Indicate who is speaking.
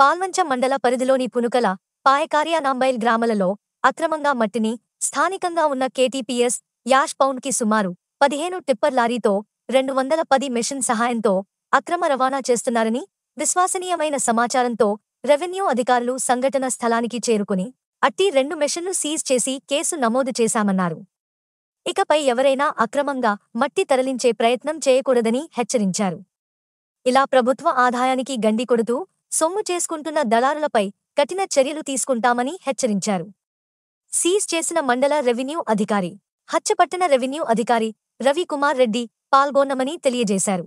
Speaker 1: పాల్వంచ మండల పరిధిలోని పునుకల పాయకార్యానాంబైల్ గ్రామాలలో అక్రమంగా మట్టిని స్థానికంగా ఉన్న కేటీపీఎస్ యాష్ పౌండ్కి సుమారు పదిహేను టిప్పర్ లారీతో రెండు వందల పది మెషిన్ సహాయంతో అక్రమ రవాణా చేస్తున్నారని విశ్వసనీయమైన సమాచారంతో రెవెన్యూ అధికారులు సంఘటన స్థలానికి చేరుకుని అట్టి రెండు మెషిన్లు సీజ్ చేసి కేసు నమోదు చేశామన్నారు ఇకపై ఎవరైనా అక్రమంగా మట్టి తరలించే ప్రయత్నం చేయకూడదని హెచ్చరించారు ఇలా ప్రభుత్వ ఆదాయానికి గండి కొడుతూ సొమ్ము చేసుకుంటున్న దళారులపై కఠిన చర్యలు తీసుకుంటామని హెచ్చరించారు సీజ్ చేసిన మండల రెవెన్యూ అధికారి హచ్చపట్టణ రెవెన్యూ అధికారి రవికుమార్ రెడ్డి పాల్గొన్నమని తెలియజేశారు